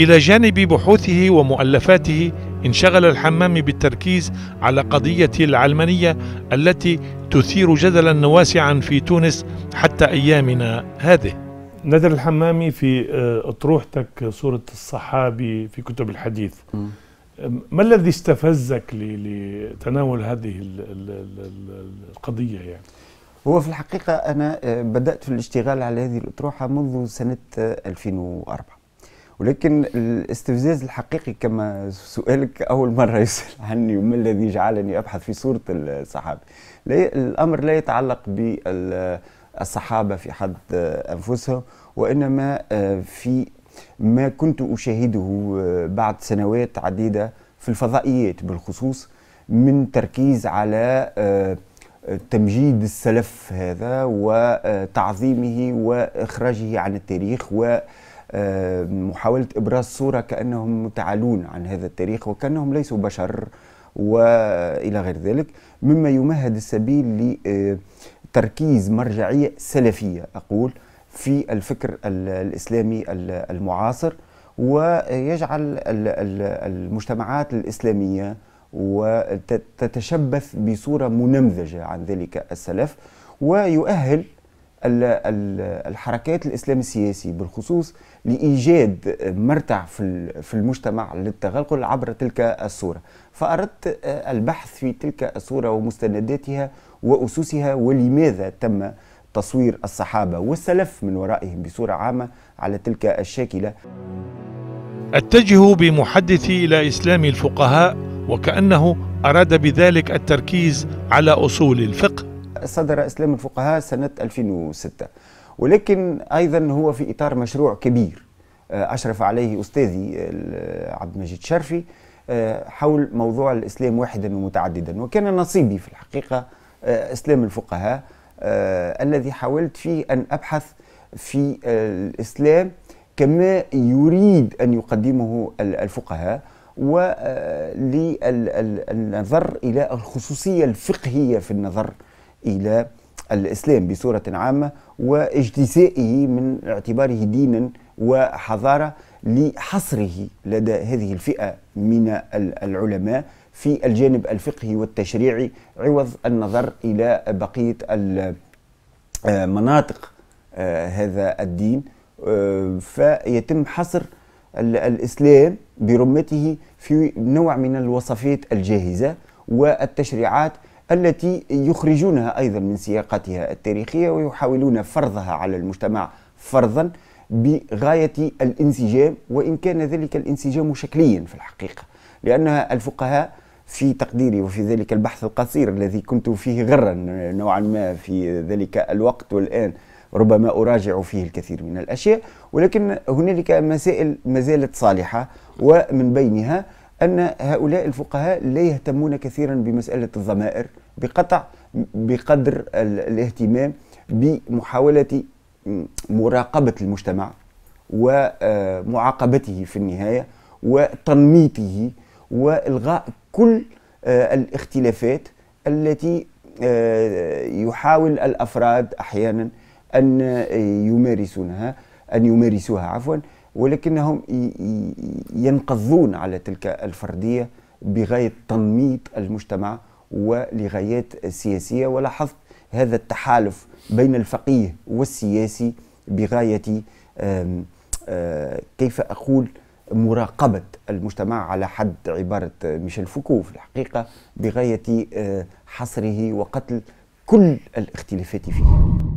إلى جانب بحوثه ومؤلفاته انشغل الحمام بالتركيز على قضية العلمانية التي تثير جدلا واسعا في تونس حتى أيامنا هذه نادر الحمامي في آه، أطروحتك صورة الصحابي في كتب الحديث ما الذي استفزك لتناول هذه القضية يعني؟ هو في الحقيقة أنا آه، بدأت في الاشتغال على هذه الأطروحة منذ سنة 2004 آه، ولكن الاستفزاز الحقيقي كما سؤالك أول مرة يسأل عني وما الذي جعلني أبحث في صورة الصحابة الأمر لا يتعلق بالصحابة في حد أنفسهم وإنما آه، في ما كنت أشاهده آه، بعد سنوات عديدة في الفضائيات بالخصوص من تركيز على آه، تمجيد السلف هذا وتعظيمه واخراجه عن التاريخ و محاولة آه، إبراز صورة كأنهم متعالون عن هذا التاريخ وكأنهم ليسوا بشر وإلى غير ذلك مما يمهد السبيل لتركيز مرجعية سلفية أقول في الفكر الإسلامي المعاصر ويجعل المجتمعات الإسلامية وتتشبث بصورة منمذجة عن ذلك السلف ويؤهل الحركات الاسلام السياسي بالخصوص لايجاد مرتع في المجتمع للتغلغل عبر تلك الصوره فاردت آه، البحث في تلك الصوره ومستنداتها واسسها ولماذا تم تصوير الصحابه والسلف من ورائهم بصوره عامه على تلك الشاكله اتجه بمحدثي الى اسلام الفقهاء وكانه اراد بذلك التركيز على اصول الفقه صدر إسلام الفقهاء سنة 2006 ولكن أيضا هو في إطار مشروع كبير آه، أشرف عليه أستاذي آه، عبد المجيد شرفي آه، حول موضوع الإسلام واحدا ومتعددا وكان نصيبي في الحقيقة إسلام الفقهاء الذي حاولت فيه أن أبحث في الإسلام كما يريد أن يقدمه الفقهاء وللنظر إلى الخصوصية الفقهية في النظر إلى الإسلام بصورة عامة واجتسائه من اعتباره دينا وحضارة لحصره لدى هذه الفئة من العلماء في الجانب الفقهي والتشريعي عوض النظر إلى بقية آه، مناطق آه، هذا الدين آه، فيتم حصر الإسلام برمته في نوع من الوصفات الجاهزة والتشريعات التي يخرجونها أيضا من سياقاتها التاريخية ويحاولون فرضها على المجتمع فرضا بغاية الانسجام وإن كان ذلك الانسجام شكليا في الحقيقة لأن الفقهاء في تقديري وفي ذلك البحث القصير الذي كنت فيه غرا نوعا ما في ذلك الوقت والآن ربما أراجع فيه الكثير من الأشياء ولكن هنالك مسائل ما زالت صالحة ومن بينها أن هؤلاء الفقهاء لا يهتمون كثيرا بمسألة الضمائر بقطع بقدر الاهتمام بمحاولة مراقبة المجتمع ومعاقبته في النهاية وتنميطه والغاء كل آه، الاختلافات التي آه، يحاول الافراد احيانا ان آه، يمارسونها ان يمارسوها عفوا ولكنهم ينقضون على تلك الفردية بغاية تنميط المجتمع ولغايات سياسية ولاحظت هذا التحالف بين الفقيه والسياسي بغاية آه، كيف أقول مراقبة المجتمع على حد عبارة ميشيل فوكو في الحقيقة بغاية آه، حصره وقتل كل الاختلافات فيه